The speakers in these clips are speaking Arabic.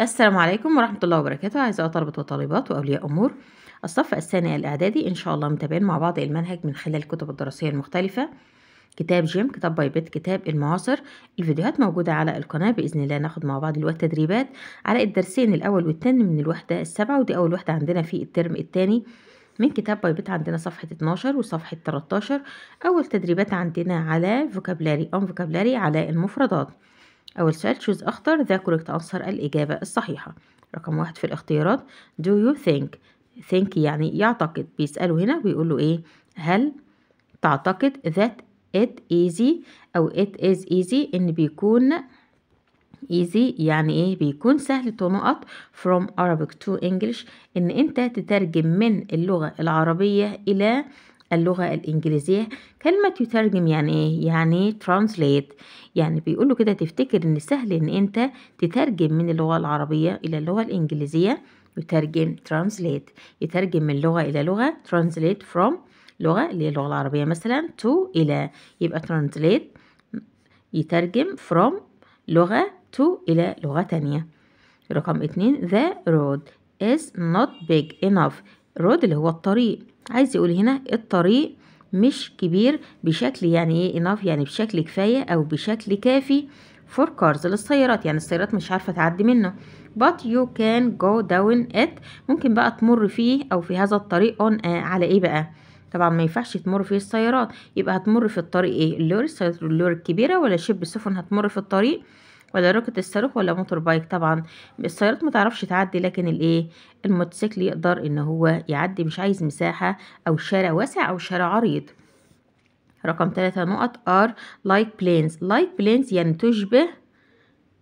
السلام عليكم ورحمة الله وبركاته أعزائي طلبة وطالبات وأولياء أمور الصف الثاني الإعدادي إن شاء الله متابعين مع بعض المنهج من خلال الكتب الدراسية المختلفة كتاب جيم كتاب باي بيت كتاب المعاصر الفيديوهات موجودة على القناة بإذن الله ناخد مع بعض الوقت تدريبات على الدرسين الأول والتاني من الوحدة السبعة ودي أول وحدة عندنا في الترم التاني من كتاب باي بيت عندنا صفحة 12 وصفحة 13 أول تدريبات عندنا على فوكابلاري أم فوكابلاري على المفردات أول سؤال choose أخطر the correct answer الإجابة الصحيحة رقم واحد في الاختيارات do you think think يعني يعتقد بيسأله هنا ويقول له إيه هل تعتقد that it easy أو it is easy إن بيكون easy يعني ايه بيكون سهل تنقط from Arabic to English ان انت تترجم من اللغة العربية الى اللغة الإنجليزية كلمة يترجم يعني إيه؟ يعني ترانسليت يعني بيقوله كده تفتكر إن سهل إن أنت تترجم من اللغة العربية إلى اللغة الإنجليزية يترجم ترانسليت يترجم من لغة إلى لغة ترانسليت from لغة اللي هي اللغة العربية مثلا to إلى يبقى ترانسليت يترجم from لغة to إلى لغة تانية رقم اتنين the road is not big enough الرود اللي هو الطريق عايز يقول هنا الطريق مش كبير بشكل يعني ايه اناف يعني بشكل كفايه او بشكل كافي فور كارز للسيارات يعني السيارات مش عارفه تعدي منه but you can go down it ممكن بقى تمر فيه او في هذا الطريق on uh, على ايه بقى طبعا ما ينفعش تمر فيه السيارات يبقى هتمر في الطريق ايه اللور السيارات اللور الكبيره ولا شب السفن هتمر في الطريق ولا ركن الصاروخ ولا موتور بايك طبعا السيارات ما تعرفش تعدي لكن الايه الموتوسيكل يقدر ان هو يعدي مش عايز مساحه او شارع واسع او شارع عريض رقم ثلاثة نقط ار لايك بلينز لايك بلينز يعني تشبه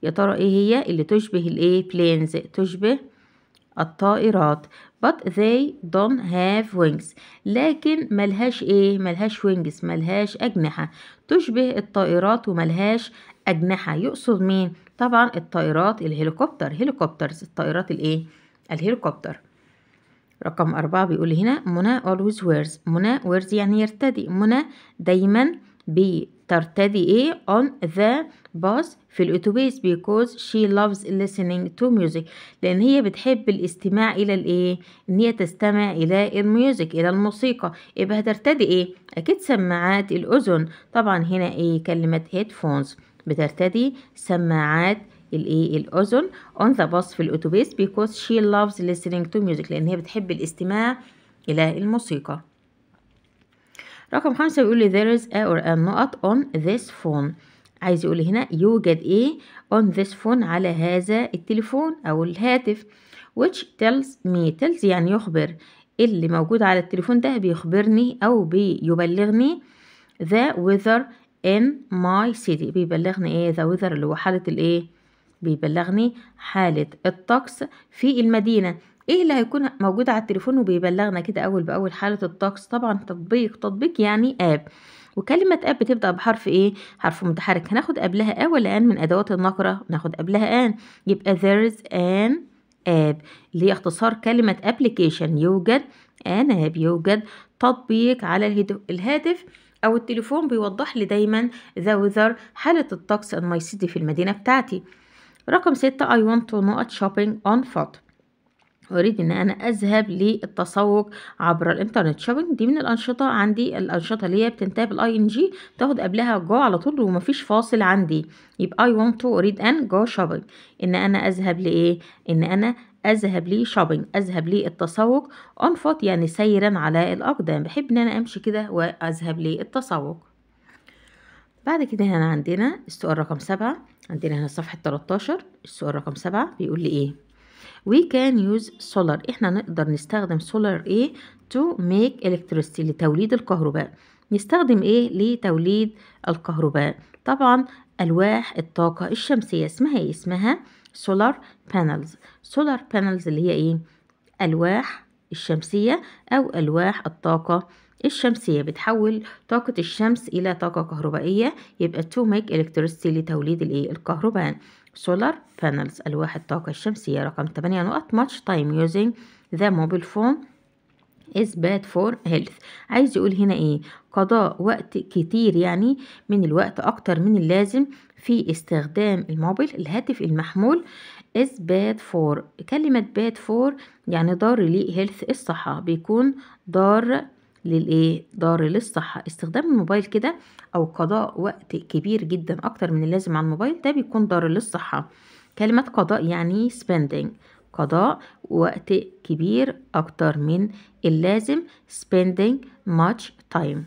يا ترى ايه هي اللي تشبه الايه بلينز تشبه الطائرات but they don't have wings لكن ملهاش ايه ملهاش wings ملهاش اجنحة تشبه الطائرات وملهاش أجنحة يقصد مين؟ طبعا الطائرات الهليكوبتر هليكوبترز الطائرات الإيه؟ الهليكوبتر رقم أربعة بيقول هنا منى always wears منى wears يعني يرتدي منى دايما بترتدي ايه on the bus في الاتوبيس because she loves listening to music لان هي بتحب الاستماع الى الايه ان هي تستمع الى الميوزك الى الموسيقى يبقى هترتدي ايه اكيد سماعات الاذن طبعا هنا ايه كلمة headphones بترتدي سماعات الايه الاذن اون ذا باص في الاتوبيس بيكوز شي لافز listening تو ميوزك لان هي بتحب الاستماع الى الموسيقى رقم خمسة بيقول لي there is a or a نقط on this phone عايز يقول هنا يوجد ايه on this phone على هذا التليفون او الهاتف which tells me tells يعني يخبر اللي موجود على التليفون ده بيخبرني او بيبلغني the weather in my city بيبلغني ايه the weather اللي هو حالة الايه بيبلغني حالة الطقس في المدينة ايه اللي هيكون موجود على التليفون وبيبلغنا كده اول باول حالة الطقس طبعا تطبيق تطبيق يعني اب وكلمة اب بتبدأ بحرف ايه حرف متحرك هناخد قبلها ا ولا ان من ادوات النقرة ناخد قبلها ان يبقى there is an اب اللي هي اختصار كلمة application يوجد ان اب يوجد تطبيق على الهاتف أو التليفون بيوضح لي دايما ذا وذر حالة الطقس الميصيدي في المدينة بتاعتي رقم ستة I want to know at shopping on foot أريد إن أنا أذهب للتسوق عبر الإنترنت شوبينج دي من الأنشطة عندي الأنشطة اللي هي بتنتهي بالأي إن جي تاخد قبلها جو على طول ومفيش فاصل عندي يبقى أي ونت تو أريد أن جو شوبينج إن أنا أذهب لإيه؟ إن أنا اذهب لي شوبينج اذهب للتسوق فوت يعني سيرا على الاقدام بحب ان انا امشي كده واذهب للتسوق بعد كده هنا عندنا السؤال رقم سبعة عندنا هنا صفحة 13 السؤال رقم سبعة بيقول لي ايه we can use solar احنا نقدر نستخدم solar ايه to make electricity لتوليد الكهرباء نستخدم ايه لتوليد الكهرباء طبعا الواح الطاقة الشمسية اسمها ايه اسمها solar panels solar panels اللي هي ايه الواح الشمسية أو ألواح الطاقة الشمسية بتحول طاقة الشمس إلى طاقة كهربائية يبقى تو ميك electricity لتوليد الإيه الكهرباء solar panels ألواح الطاقة الشمسية رقم 8 نقط much time using the mobile phone is bad for health عايز يقول هنا ايه قضاء وقت كتير يعني من الوقت اكتر من اللازم في استخدام الموبيل الهاتف المحمول is bad for كلمة bad for يعني ضار لي هيلث الصحة بيكون ضار للايه ضار للصحة استخدام الموبايل كده او قضاء وقت كبير جدا اكتر من اللازم على الموبايل ده بيكون ضار للصحة كلمة قضاء يعني spending قضاء وقت كبير اكتر من اللازم spending much time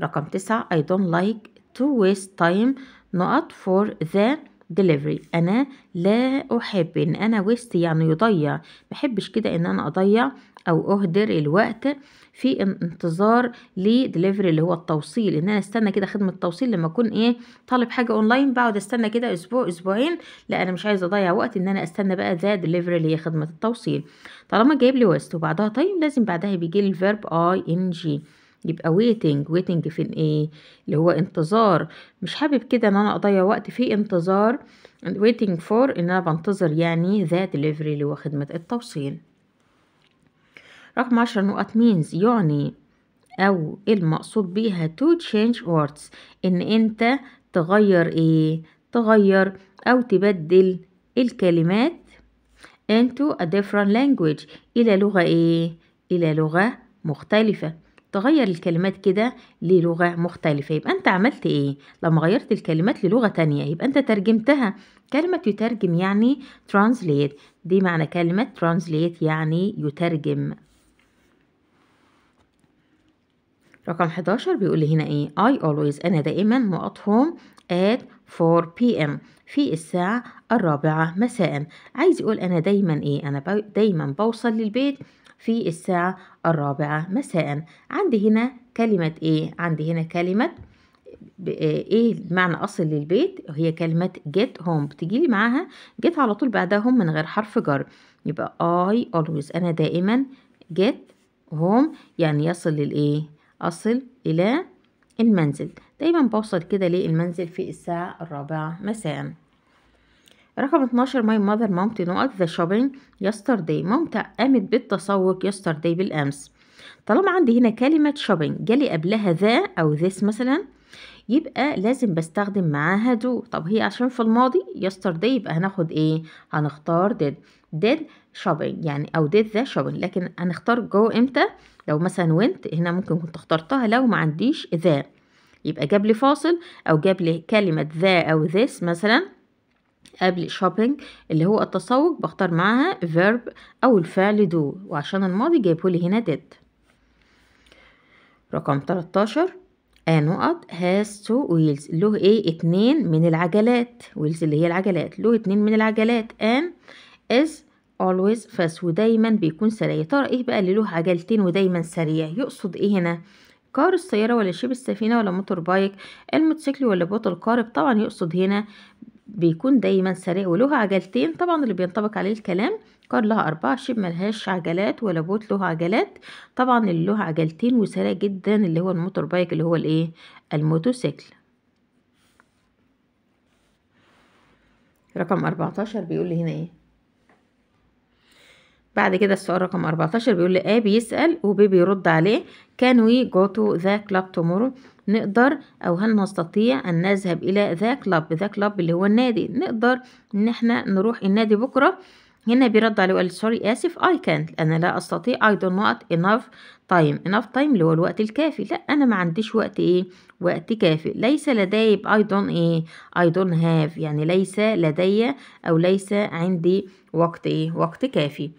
رقم تسعة I don't like to waste time not for the delivery انا لا احب ان انا وست يعني يضيع بحبش كده ان انا اضيع او اهدر الوقت في انتظار لدليفري اللي هو التوصيل ان انا استنى كده خدمه التوصيل لما اكون ايه طالب حاجه اونلاين بقعد استنى كده اسبوع اسبوعين لا انا مش عايزه اضيع وقت ان انا استنى بقى ذا دليفري اللي هي خدمه التوصيل طالما جايب لي وست وبعدها تايم طيب، لازم بعدها بيجي لي الفيرب اي ان جي يبقى waiting waiting فين ايه اللي هو انتظار مش حابب كده ان انا اضيع وقت في انتظار waiting for ان انا بنتظر يعني ذا delivery اللي هو خدمة التوصيل رقم عشرة نقط means يعني او المقصود بيها to change words ان انت تغير ايه تغير او تبدل الكلمات into a different language إلى لغة إيه؟ إلى لغة مختلفة تغير الكلمات كده للغة مختلفة يبقى أنت عملت إيه لما غيرت الكلمات للغة تانية يبقى أنت ترجمتها كلمة يترجم يعني translate دي معنى كلمة translate يعني يترجم رقم 11 بيقول لي هنا ايه I always انا دائما مقاطهم home at 4 p.m. في الساعة الرابعة مساء عايز يقول أنا دايما إيه أنا دايما بوصل للبيت في الساعة الرابعة مساء عندي هنا كلمة إيه عندي هنا كلمة ايه معنى اصل للبيت هي كلمة get home بتجيلي معاها get على طول بعدها home من غير حرف جر يبقى I always انا دائما get home يعني يصل للايه اصل الى المنزل دايما بوصل كده للمنزل في الساعة الرابعة مساء رقم 12 ماي mother مامتي نقط ذا شوبينج يسترداي مامتي قامت بالتسوق يسترداي بالامس طالما عندي هنا كلمة شوبينج جالي قبلها ذا او ذس مثلا يبقى لازم بستخدم معاها دو طب هي عشان في الماضي يسترداي يبقى هناخد ايه هنختار ديد ديد شوبينج يعني او ديد ذا شوبينج لكن هنختار جو امتى لو مثلا وينت هنا ممكن كنت اخترتها لو ما عنديش ذا يبقى جاب لي فاصل أو جاب لي كلمة ذا أو ذس مثلا قبل شوبينج اللي هو التسوق بختار معاها verb أو الفعل do وعشان الماضي جايبه لي هنا did رقم 13 نقط هاز تو ويلز له ايه اتنين من العجلات ويلز اللي هي العجلات له اتنين من العجلات ان از اولويز فاس ودايما بيكون سريع ترى ايه بقى اللي له عجلتين ودايما سريع يقصد ايه هنا كار السيارة ولا شيب السفينة ولا موتور بايك الموتوسيكل ولا بوت القارب طبعا يقصد هنا بيكون دايما سريع وله عجلتين طبعا اللي بينطبق عليه الكلام كار لها أربعة شيب ملهاش عجلات ولا بوت له عجلات طبعا اللي له عجلتين وسريع جدا اللي هو الموتور بايك اللي هو الايه الموتوسيكل رقم 14 بيقول لي هنا ايه بعد كده السؤال رقم 14 بيقول لي ا آه، بيسأل وبي بيرد عليه كان وي go to ذا club tomorrow نقدر أو هل نستطيع أن نذهب إلى ذا club ذا club اللي هو النادي نقدر إن احنا نروح النادي بكرة هنا بيرد عليه وقال سوري آسف اي كانت أنا لا أستطيع I دون نوت enough time enough time اللي هو الوقت الكافي لا أنا ما عنديش وقت إيه وقت كافي ليس لدي I don't إيه I don't have يعني ليس لدي أو ليس عندي وقت إيه وقت كافي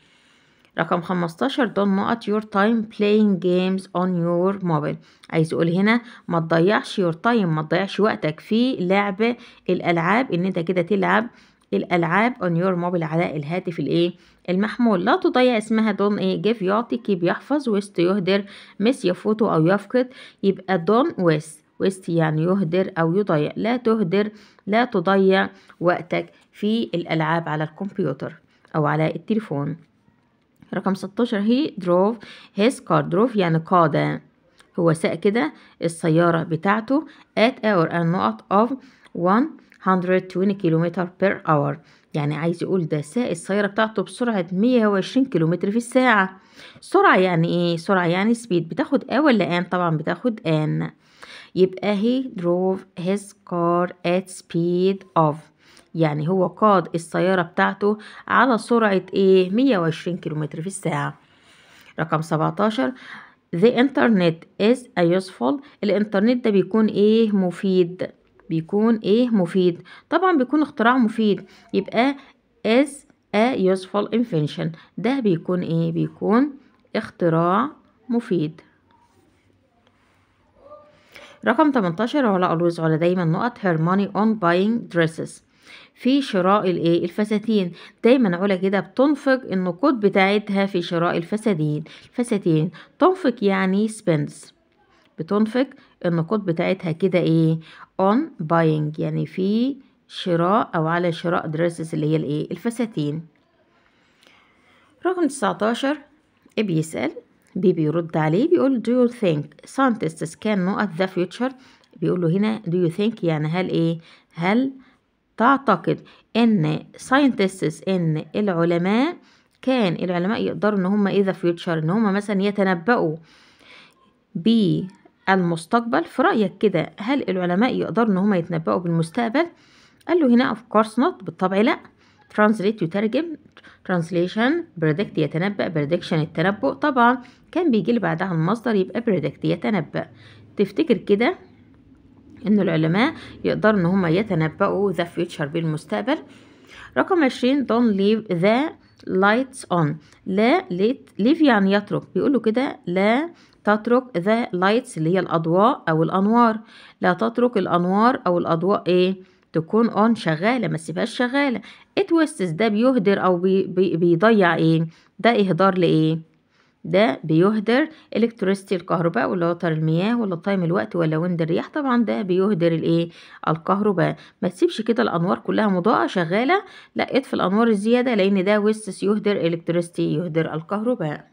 رقم 15 don't not your time playing games on your mobile عايز اقول هنا ما تضيعش your time ما تضيعش وقتك في لعب الالعاب ان انت كده تلعب الالعاب on your mobile على الهاتف الايه المحمول لا تضيع اسمها دون ايه جيف يعطي كيب يحفظ ويست يهدر مس يفوت او يفقد يبقى دون ويست ويست يعني يهدر أو يضيع لا تهدر لا تضيع وقتك في الألعاب على الكمبيوتر أو على التليفون رقم 16 هي دروف هيز كار دروف يعني قاد هو ساق كده السيارة بتاعته ات اور a not of 120 كيلومتر بير اور يعني عايز يقول ده ساق السيارة بتاعته بسرعة 120 كيلومتر في الساعة سرعة يعني ايه سرعة يعني سبيد بتاخد ا ولا ان طبعا بتاخد ان يبقى هي دروف his كار ات سبيد اوف يعني هو قاد السيارة بتاعته على سرعة ايه 120 كيلومتر في الساعة رقم 17 the internet is a useful الانترنت ده بيكون ايه مفيد بيكون ايه مفيد طبعا بيكون اختراع مفيد يبقى is a useful invention ده بيكون ايه بيكون اختراع مفيد رقم 18 علاء الوز على دايما نقط her money on buying dresses في شراء الايه الفساتين دايما علا كده بتنفق النقود بتاعتها في شراء الفساتين الفساتين تنفق يعني سبنس بتنفق النقود بتاعتها كده ايه on buying يعني في شراء او على شراء دريسز اللي هي الايه الفساتين رقم 19 بيسأل بيبي يرد عليه بيقول do you think scientists can know at the future بيقول له هنا do you think يعني هل ايه هل تعتقد ان ساينتستس ان العلماء كان العلماء يقدروا ان هم ايه ذا فيوتشر ان هم مثلا يتنبؤوا بالمستقبل في رأيك كده هل العلماء يقدروا ان هم يتنبؤوا بالمستقبل قال له هنا اوف كورس نوت بالطبع لا ترانسليت يترجم translation predict يتنبأ prediction التنبؤ طبعا كان بيجي بعدها المصدر يبقى predict يتنبأ تفتكر كده إن العلماء يقدروا إن هما يتنبؤوا ذا فيوتشر بالمستقبل رقم 20 don't leave the lights on لا ليف يعني يترك بيقولوا كده لا تترك ذا lights اللي هي الأضواء أو الأنوار لا تترك الأنوار أو الأضواء إيه تكون اون شغالة ما تسيبهاش شغالة it wastes ده بيهدر أو بي بي بيضيع إيه ده إهدار لإيه ده بيهدر الكتريستي الكهرباء ولا وتر المياه ولا تايم الوقت ولا وند الرياح طبعا ده بيهدر الايه الكهرباء ما تسيبش كده الانوار كلها مضاءه شغاله لا اطفي الانوار الزياده لان ده ويستس يهدر الكتريستي يهدر الكهرباء